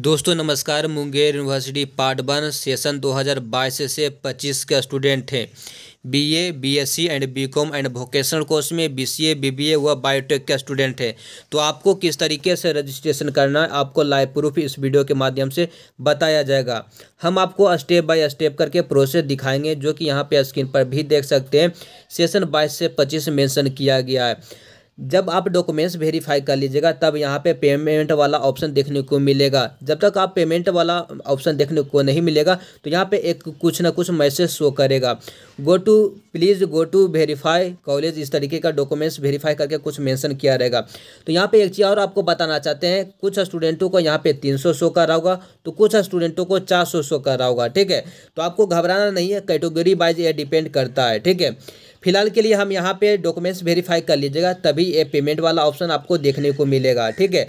दोस्तों नमस्कार Munger university part one session 2022 से 25 के स्टूडेंट हैं BA, BSc and BCom and vocational course में बीसीए, बीबीए व बायोटेक के स्टूडेंट हैं तो आपको किस तरीके से रजिस्ट्रेशन करना है आपको लाइव प्रूफ इस वीडियो के माध्यम से बताया जाएगा हम आपको स्टेप बाय स्टेप करके प्रोसेस दिखाएंगे जो कि यहाँ पे स्क्रीन पर भी देख सकते हैं सेशन बाईस से पच्चीस मैंसन किया गया है जब आप डॉक्यूमेंट्स वेरीफाई कर लीजिएगा तब यहाँ पे पेमेंट वाला ऑप्शन देखने को मिलेगा जब तक आप पेमेंट वाला ऑप्शन देखने को नहीं मिलेगा तो यहाँ पे एक कुछ ना कुछ मैसेज शो करेगा go to please go to verify college इस तरीके का डॉक्यूमेंट्स वेरीफाई करके कुछ मेंशन किया रहेगा तो यहाँ पे एक चीज़ और आपको बताना चाहते हैं कुछ स्टूडेंटों को यहाँ पे तीन सौ शो कर रहा होगा तो कुछ स्टूडेंटों को चार सौ शो कर रहा होगा ठीक है तो आपको घबराना नहीं है कैटेगरी वाइज ये डिपेंड करता है ठीक है फिलहाल के लिए हम यहाँ पे डॉक्यूमेंट्स वेरीफाई कर लीजिएगा तभी ये पेमेंट वाला ऑप्शन आपको देखने को मिलेगा ठीक है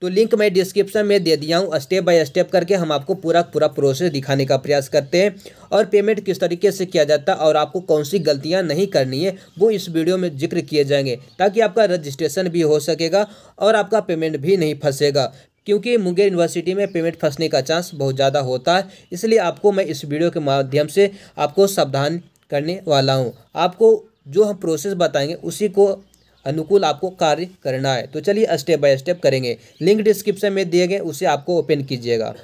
तो लिंक मैं डिस्क्रिप्शन में दे दिया हूँ स्टेप बाय स्टेप करके हम आपको पूरा पूरा प्रोसेस दिखाने का प्रयास करते हैं और पेमेंट किस तरीके से किया जाता है और आपको कौन सी गलतियाँ नहीं करनी है वो इस वीडियो में जिक्र किए जाएंगे ताकि आपका रजिस्ट्रेशन भी हो सकेगा और आपका पेमेंट भी नहीं फंसेगा क्योंकि मुंगेर यूनिवर्सिटी में पेमेंट फंसने का चांस बहुत ज़्यादा होता है इसलिए आपको मैं इस वीडियो के माध्यम से आपको सावधान करने वाला हूँ आपको जो हम प्रोसेस बताएंगे उसी को अनुकूल आपको कार्य करना है तो चलिए स्टेप बाय स्टेप करेंगे लिंक डिस्क्रिप्शन में दिए गए उसे आपको ओपन कीजिएगा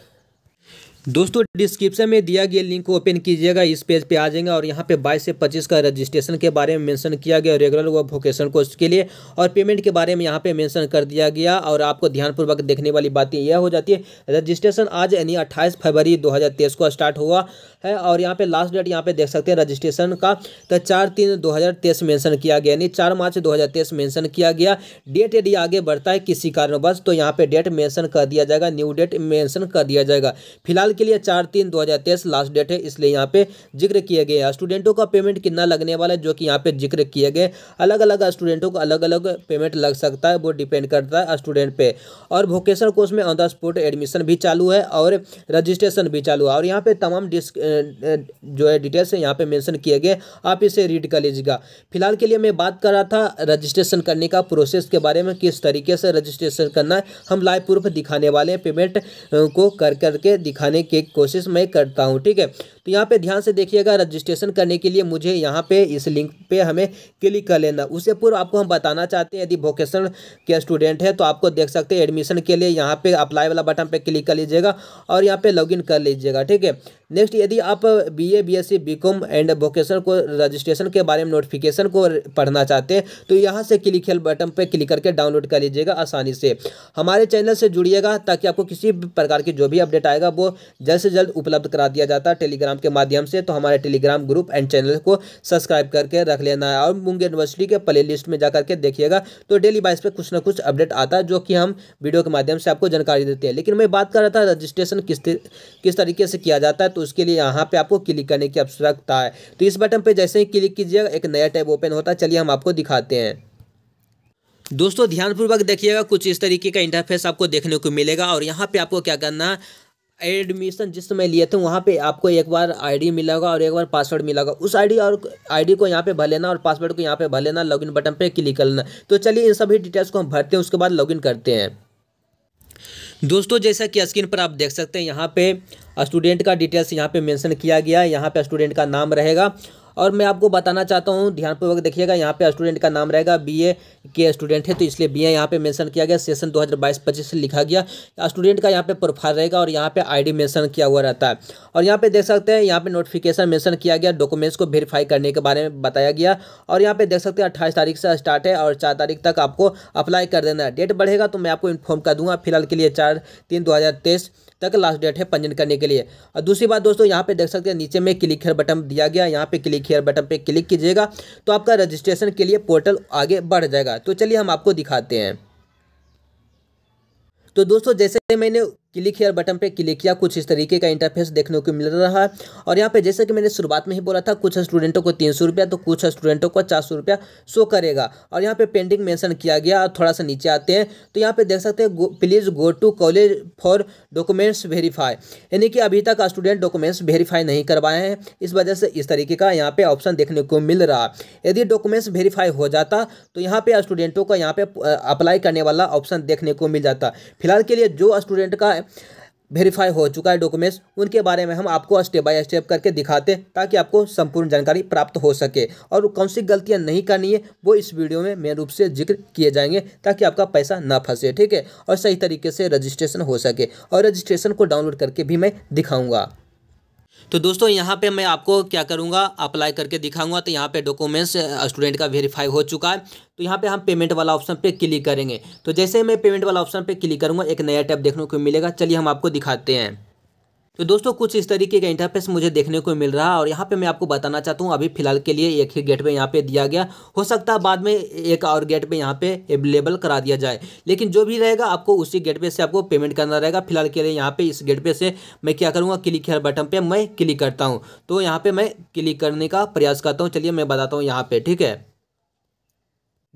दोस्तों डिस्क्रिप्शन में दिया गया लिंक को ओपन कीजिएगा इस पेज पे आ जाएंगे और यहाँ पे 22 से 25 का रजिस्ट्रेशन के बारे में मेंशन किया गया रेगुलर व वोकेशन कोर्स के लिए और पेमेंट के बारे में यहाँ पे मेंशन कर दिया गया और आपको ध्यानपूर्वक देखने वाली बातें यह हो जाती है रजिस्ट्रेशन आज यानी अट्ठाईस फरवरी दो को स्टार्ट हुआ है और यहाँ पर लास्ट डेट यहाँ पर देख सकते हैं रजिस्ट्रेशन का तो चार तीन दो हज़ार किया गया यानी चार मार्च दो मेंशन किया गया डेट यदि आगे बढ़ता है किसी कारणवश तो यहाँ पर डेट मैंसन कर दिया जाएगा न्यू डेट मैंसन कर दिया जाएगा फिलहाल साल के लिए चार तीन दो हज़ार तेईस लास्ट डेट है इसलिए यहाँ पे जिक्र किया गया है स्टूडेंटों का पेमेंट कितना लगने वाला है जो कि यहाँ पे जिक्र किए गए अलग अलग स्टूडेंटों को अलग अलग पेमेंट लग सकता है वो डिपेंड करता है स्टूडेंट पे और वोकेशनल कोर्स में ऑन द स्पॉट एडमिशन भी चालू है और रजिस्ट्रेशन भी चालू है और यहाँ पे तमाम जो है डिटेल्स यहाँ पे मैंशन किए गए आप इसे रीड कर लीजिएगा फिलहाल के लिए मैं बात कर रहा था रजिस्ट्रेशन करने का प्रोसेस के बारे में किस तरीके से रजिस्ट्रेशन करना है हम लाइव प्रूफ दिखाने वाले हैं पेमेंट को कर करके दिखाने करने की कोशिश मैं करता हूँ ठीक है तो यहाँ पे ध्यान से देखिएगा रजिस्ट्रेशन करने के लिए मुझे यहाँ पे इस लिंक पे हमें क्लिक कर लेना उससे पूर्व आपको हम बताना चाहते हैं यदि वोकेशन के स्टूडेंट है तो आपको देख सकते हैं एडमिशन के लिए यहाँ पे अप्लाई वाला बटन पे क्लिक कर लीजिएगा और यहाँ पे लॉगिन कर लीजिएगा ठीक है नेक्स्ट यदि आप BA BSc BCom and vocation को रजिस्ट्रेशन के बारे में नोटिफिकेशन को पढ़ना चाहते हैं तो यहाँ से क्लिक हेल बटन पर क्लिक करके डाउनलोड कर लीजिएगा आसानी से हमारे चैनल से जुड़िएगा ताकि आपको किसी प्रकार की जो भी अपडेट आएगा वो जल्द से जल्द उपलब्ध करा दिया जाता है टेलीग्राम टेलीग्राम के माध्यम से तो हमारे टेलीग्राम ग्रुप एंड चैनल को सब्सक्राइब करके रख लेना है और मुंगेर यूनिवर्सिटी के प्ले में जा करके देखिएगा तो डेली बाइस पर कुछ ना कुछ अपडेट आता है जो कि हम वीडियो के माध्यम से आपको जानकारी देते हैं लेकिन मैं बात कर रहा था रजिस्ट्रेशन किस किस तरीके से किया जाता है तो उसके लिए यहाँ पर आपको क्लिक करने की आवश्यकता है तो इस बटन पर जैसे ही क्लिक कीजिएगा एक नया टैब ओपन होता है चलिए हम आपको दिखाते हैं दोस्तों ध्यानपूर्वक देखिएगा कुछ इस तरीके का इंटरफेस आपको देखने को मिलेगा और यहाँ पे आपको क्या करना है एडमिशन जिस समय लिए थे वहाँ पे आपको एक बार आईडी मिला होगा और एक बार पासवर्ड मिला होगा उस आईडी और आईडी को यहाँ पे भर लेना और पासवर्ड को यहाँ पे भर लेना लॉगिन बटन पे क्लिक कर लेना तो चलिए इन सभी डिटेल्स को हम भरते हैं उसके बाद लॉगिन करते हैं दोस्तों जैसा कि स्क्रीन पर आप देख सकते हैं यहाँ पे स्टूडेंट का डिटेल्स यहाँ पे मेंशन किया गया है यहाँ पे स्टूडेंट का नाम रहेगा और मैं आपको बताना चाहता हूँ ध्यानपूर्वक देखिएगा यहाँ पे स्टूडेंट का नाम रहेगा बीए के स्टूडेंट है तो इसलिए बीए यहाँ पे मेंशन किया गया सेशन 2022-25 से लिखा गया स्टूडेंट का यहाँ पे प्रोफाइल रहेगा और यहाँ पे आईडी मेंशन किया हुआ रहता है और यहाँ पे देख सकते हैं यहाँ पे नोटिफिकेशन मेंशन किया गया डॉक्यूमेंट्स को वेरीफाई करने के बारे में बताया गया और यहाँ पे देख सकते हैं अट्ठाईस तारीख से स्टार्ट है और चार तारीख तक आपको अप्लाई कर देना है डेट बढ़ेगा तो मैं आपको इन्फॉर्म कर दूंगा फिलहाल के लिए चार तीन दो तक लास्ट डेट है पंजीयन करने के लिए और दूसरी बात दोस्तों यहाँ पे देख सकते हैं नीचे में क्लिक हेयर बटन दिया गया यहाँ पे क्लिक हेयर बटन पे क्लिक कीजिएगा तो आपका रजिस्ट्रेशन के लिए पोर्टल आगे बढ़ जाएगा तो चलिए हम आपको दिखाते हैं तो दोस्तों जैसे मैंने क्लिक हेयर बटन पे क्लिक किया कुछ इस तरीके का इंटरफेस देखने को मिल रहा है और यहाँ पे जैसे कि मैंने शुरुआत में ही बोला था कुछ स्टूडेंटों को तीन सौ रुपया तो कुछ स्टूडेंटों को चार सौ रुपया शो करेगा और यहाँ पे पेंडिंग मेंशन किया गया और थोड़ा सा नीचे आते हैं तो यहाँ पे देख सकते हैं please go to college for documents verify यानी कि अभी तक स्टूडेंट डॉक्यूमेंट्स वेरीफाई नहीं करवाए हैं इस वजह से इस तरीके का यहाँ पर ऑप्शन देखने को मिल रहा यदि डॉक्यूमेंट्स वेरीफाई हो जाता तो यहाँ पर स्टूडेंटों का यहाँ पर अप्लाई करने वाला ऑप्शन देखने को मिल जाता फिलहाल के लिए जो स्टूडेंट का वेरीफाई हो चुका है डॉक्यूमेंट्स उनके बारे में हम आपको स्टेप बाय स्टेप करके दिखाते ताकि आपको संपूर्ण जानकारी प्राप्त हो सके और कौन सी गलतियां नहीं करनी है वो इस वीडियो में मेन रूप से जिक्र किए जाएंगे ताकि आपका पैसा ना फंसे ठीक है और सही तरीके से रजिस्ट्रेशन हो सके और रजिस्ट्रेशन को डाउनलोड करके भी मैं दिखाऊँगा तो दोस्तों यहाँ पे मैं आपको क्या करूँगा अप्लाई करके दिखाऊंगा तो यहाँ पे डॉक्यूमेंट्स स्टूडेंट का वेरीफाई हो चुका है तो यहाँ पे हम पेमेंट वाला ऑप्शन पे क्लिक करेंगे तो जैसे मैं पेमेंट वाला ऑप्शन पे क्लिक करूँगा एक नया टैब देखने को मिलेगा चलिए हम आपको दिखाते हैं तो दोस्तों कुछ इस तरीके का इंटरफेस मुझे देखने को मिल रहा है और यहाँ पे मैं आपको बताना चाहता हूँ अभी फिलहाल के लिए एक ही गेट पे यहाँ पे दिया गया हो सकता है बाद में एक और गेट पे यहाँ पे अवेलेबल करा दिया जाए लेकिन जो भी रहेगा आपको उसी गेट पे से आपको पेमेंट करना रहेगा फिलहाल के लिए यहाँ पे इस गेट पे से मैं क्या करूँगा क्लिक हेयर बटन पर मैं क्लिक करता हूँ तो यहाँ पर मैं क्लिक करने का प्रयास करता हूँ चलिए मैं बताता हूँ यहाँ पर ठीक है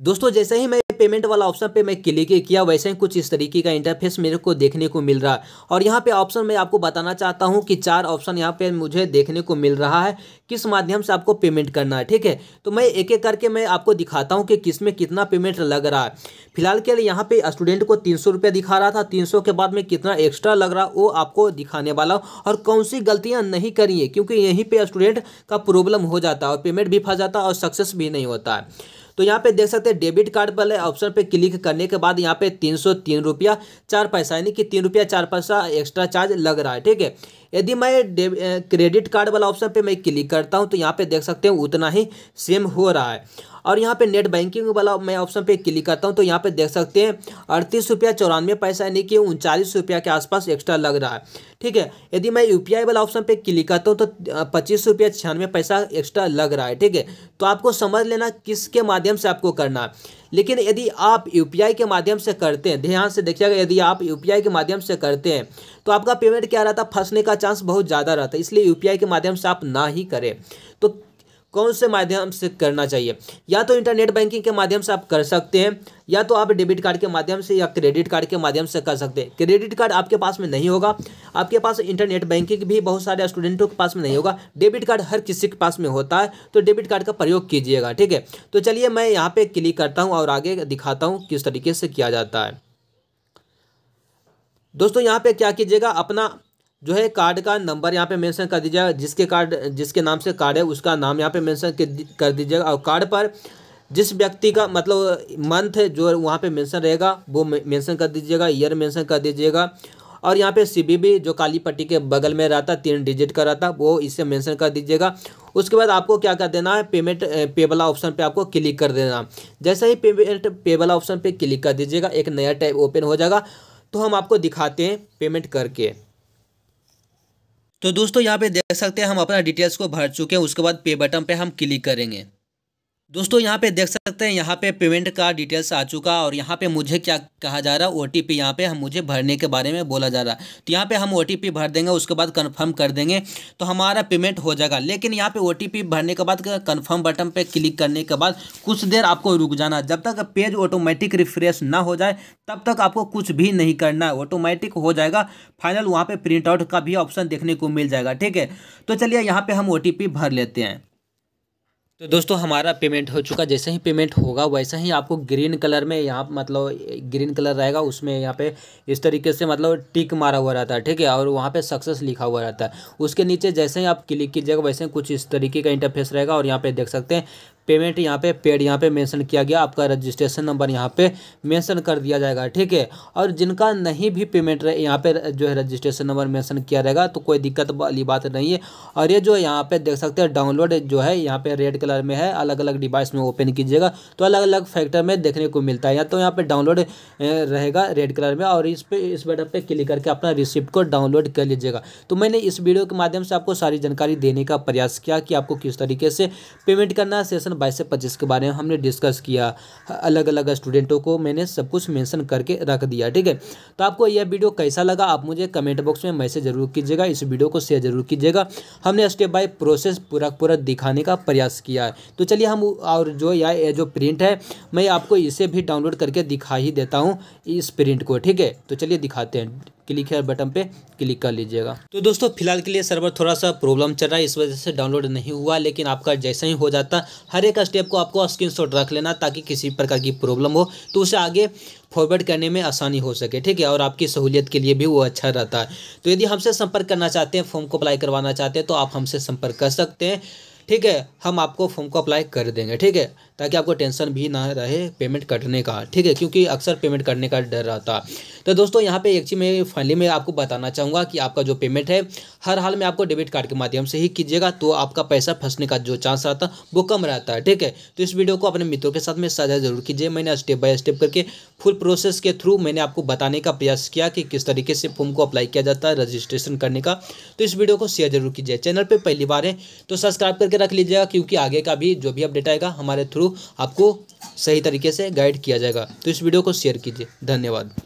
दोस्तों जैसे ही मैं पेमेंट वाला ऑप्शन पे मैं क्लिक किया वैसे ही कुछ इस तरीके का इंटरफेस मेरे को देखने को मिल रहा है और यहाँ पे ऑप्शन मैं आपको बताना चाहता हूँ कि चार ऑप्शन यहाँ पे मुझे देखने को मिल रहा है किस माध्यम से आपको पेमेंट करना है ठीक है तो मैं एक एक करके मैं आपको दिखाता हूँ कि किस में कितना पेमेंट लग रहा है फिलहाल के लिए यहाँ पर स्टूडेंट को तीन दिखा रहा था तीन के बाद में कितना एक्स्ट्रा लग रहा वो आपको दिखाने वाला हूँ और कौन सी गलतियाँ नहीं करिए क्योंकि यहीं पर स्टूडेंट का प्रॉब्लम हो जाता है और पेमेंट भी फंस जाता है और सक्सेस भी नहीं होता है तो यहाँ पे देख सकते हैं डेबिट कार्ड वाले ऑप्शन पे क्लिक करने के बाद यहाँ पे तीन सौ तीन रुपया चार पैसा यानी कि तीन रुपया चार पैसा एक्स्ट्रा चार्ज लग रहा है ठीक है यदि मैं क्रेडिट कार्ड वाला ऑप्शन पे मैं क्लिक करता हूँ तो यहाँ पे देख सकते हैं उतना ही सेम हो रहा है और यहाँ पे नेट बैंकिंग वाला मैं ऑप्शन पे क्लिक करता हूँ तो यहाँ पे देख सकते हैं अड़तीस रुपया चौरानवे पैसा यानी कि उनचालीस रुपया के आसपास एक्स्ट्रा लग रहा है ठीक है यदि मैं यू वाला ऑप्शन पे क्लिक करता हूँ तो पच्चीस रुपया छियानवे पैसा एक्स्ट्रा लग रहा है ठीक है तो आपको समझ लेना किसके माध्यम से आपको करना है लेकिन यदि आप यू के माध्यम से करते हैं ध्यान से देखिएगा यदि आप यू के माध्यम से करते हैं तो आपका पेमेंट क्या रहता है फंसने का चांस बहुत ज़्यादा रहता है इसलिए यू के माध्यम से आप ना ही करें तो कौन से माध्यम से करना चाहिए या तो इंटरनेट बैंकिंग के माध्यम से आप कर सकते हैं या तो आप डेबिट कार्ड के माध्यम से या क्रेडिट कार्ड के माध्यम से कर सकते हैं क्रेडिट कार्ड आपके पास में नहीं होगा आपके पास इंटरनेट बैंकिंग भी बहुत सारे स्टूडेंटों के पास में नहीं होगा डेबिट कार्ड हर किसी के पास में होता है तो डेबिट कार्ड का प्रयोग कीजिएगा ठीक है तो चलिए मैं यहाँ पर क्लिक करता हूँ और आगे दिखाता हूँ किस तरीके से किया जाता है दोस्तों यहाँ पे क्या कीजिएगा अपना जो है कार्ड का नंबर यहाँ पे मेंशन कर दीजिएगा जिसके कार्ड जिसके नाम से कार्ड है उसका नाम यहाँ पे मेंशन कर दीजिएगा और कार्ड पर जिस व्यक्ति का मतलब मंथ जो वहाँ पे मेंशन रहेगा वो मेंशन कर दीजिएगा ईयर मेंशन कर दीजिएगा और यहाँ पे सीबीबी जो काली पट्टी के बगल में रहता तीन डिजिट का रहता वो इससे मेंशन कर दीजिएगा उसके बाद आपको क्या कर देना है पेमेंट पे वाला ऑप्शन पे आपको क्लिक कर देना जैसे ही पेमेंट पे वाला ऑप्शन पे क्लिक कर दीजिएगा एक नया टैब ओपन हो जाएगा तो हम आपको दिखाते हैं पेमेंट करके तो दोस्तों यहाँ पे देख सकते हैं हम अपना डिटेल्स को भर चुके हैं उसके बाद पे बटन पे हम क्लिक करेंगे दोस्तों यहाँ पे देख सकते हैं यहाँ पे पेमेंट का डिटेल्स आ चुका और यहाँ पे मुझे क्या कहा जा रहा है ओ टी पी यहाँ पे हम मुझे भरने के बारे में बोला जा रहा है तो यहाँ पे हम ओ टी पी भर देंगे उसके बाद कन्फर्म कर देंगे तो हमारा पेमेंट हो जाएगा लेकिन यहाँ पे ओ टी पी भरने के बाद कन्फर्म बटन पे क्लिक करने के बाद कुछ देर आपको रुक जाना जब तक पेज ऑटोमेटिक रिफ्रेश ना हो जाए तब तक आपको कुछ भी नहीं करना है ऑटोमेटिक हो जाएगा फाइनल वहाँ पर प्रिंट आउट का भी ऑप्शन देखने को मिल जाएगा ठीक है तो चलिए यहाँ पर हम ओ टी पी भर लेते हैं तो दोस्तों हमारा पेमेंट हो चुका जैसे ही पेमेंट होगा वैसा ही आपको ग्रीन कलर में यहाँ मतलब ग्रीन कलर रहेगा उसमें यहाँ पे इस तरीके से मतलब टिक मारा हुआ रहता है ठीक है और वहाँ पे सक्सेस लिखा हुआ रहता है उसके नीचे जैसे ही आप क्लिक कीजिएगा वैसे ही कुछ इस तरीके का इंटरफेस रहेगा और यहाँ पे देख सकते हैं पेमेंट यहाँ पे पेड यहाँ पे मेंशन किया गया आपका रजिस्ट्रेशन नंबर यहाँ पे मेंशन कर दिया जाएगा ठीक है और जिनका नहीं भी पेमेंट रहे यहाँ पे जो है रजिस्ट्रेशन नंबर मेंशन किया रहेगा तो कोई दिक्कत वाली बात नहीं है और ये जो यहाँ पे देख सकते हैं डाउनलोड जो है यहाँ पे रेड कलर में है अलग अलग डिवाइस में ओपन कीजिएगा तो अलग अलग फैक्टर में देखने को मिलता है या तो यहाँ पर डाउनलोड रहेगा रेड कलर में और इस पर इस बटन पर क्लिक करके अपना रिसिप्ट को डाउनलोड कर लीजिएगा तो मैंने इस वीडियो के माध्यम से आपको सारी जानकारी देने का प्रयास किया कि आपको किस तरीके से पेमेंट करना सेशन बाईस से पच्चीस के बारे में हमने डिस्कस किया अलग अलग स्टूडेंटों को मैंने सब कुछ मेंशन करके रख दिया ठीक है तो आपको यह वीडियो कैसा लगा आप मुझे कमेंट बॉक्स में मैसेज जरूर कीजिएगा इस वीडियो को शेयर जरूर कीजिएगा हमने स्टेप बाय प्रोसेस पूरा पूरा दिखाने का प्रयास किया है तो चलिए हम और जो ये जो प्रिंट है मैं आपको इसे भी डाउनलोड करके दिखा ही देता हूँ इस प्रिंट को ठीक है तो चलिए दिखाते हैं क्लिक है बटन पे क्लिक कर लीजिएगा तो दोस्तों फिलहाल के लिए सर्वर थोड़ा सा प्रॉब्लम चल रहा है इस वजह से डाउनलोड नहीं हुआ लेकिन आपका जैसा ही हो जाता हर एक स्टेप को आपको शॉट रख लेना ताकि किसी प्रकार की प्रॉब्लम हो तो उसे आगे फॉरवर्ड करने में आसानी हो सके ठीक है और आपकी सहूलियत के लिए भी वो अच्छा रहता है तो यदि हमसे संपर्क करना चाहते हैं फॉर्म को अप्लाई करवाना चाहते हैं तो आप हमसे संपर्क कर सकते हैं ठीक है हम आपको फॉर्म को अप्लाई कर देंगे ठीक है ताकि आपको टेंशन भी ना रहे पेमेंट कटने का ठीक है क्योंकि अक्सर पेमेंट कटने का डर रहता तो दोस्तों यहाँ पे एक चीज़ मैं फाइनली मैं आपको बताना चाहूँगा कि आपका जो पेमेंट है हर हाल में आपको डेबिट कार्ड के माध्यम से ही कीजिएगा तो आपका पैसा फंसने का जो चांस रहता है वो कम रहता है ठीक है तो इस वीडियो को अपने मित्रों के साथ में साझा जरूर कीजिए मैंने स्टेप बाय स्टेप करके फुल प्रोसेस के थ्रू मैंने आपको बताने का प्रयास किया कि किस तरीके से फॉर्म को अप्लाई किया जाता है रजिस्ट्रेशन करने का तो इस वीडियो को शेयर जरूर कीजिए चैनल पर पहली बार है तो सब्सक्राइब करके रख लीजिएगा क्योंकि आगे का भी जो भी अपडेट आएगा हमारे थ्रू थ्रू आपको सही तरीके से गाइड किया जाएगा तो इस वीडियो को शेयर कीजिए धन्यवाद